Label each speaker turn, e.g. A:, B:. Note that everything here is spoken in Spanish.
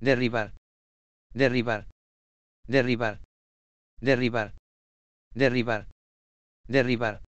A: derribar, derribar, derribar, derribar, derribar, derribar,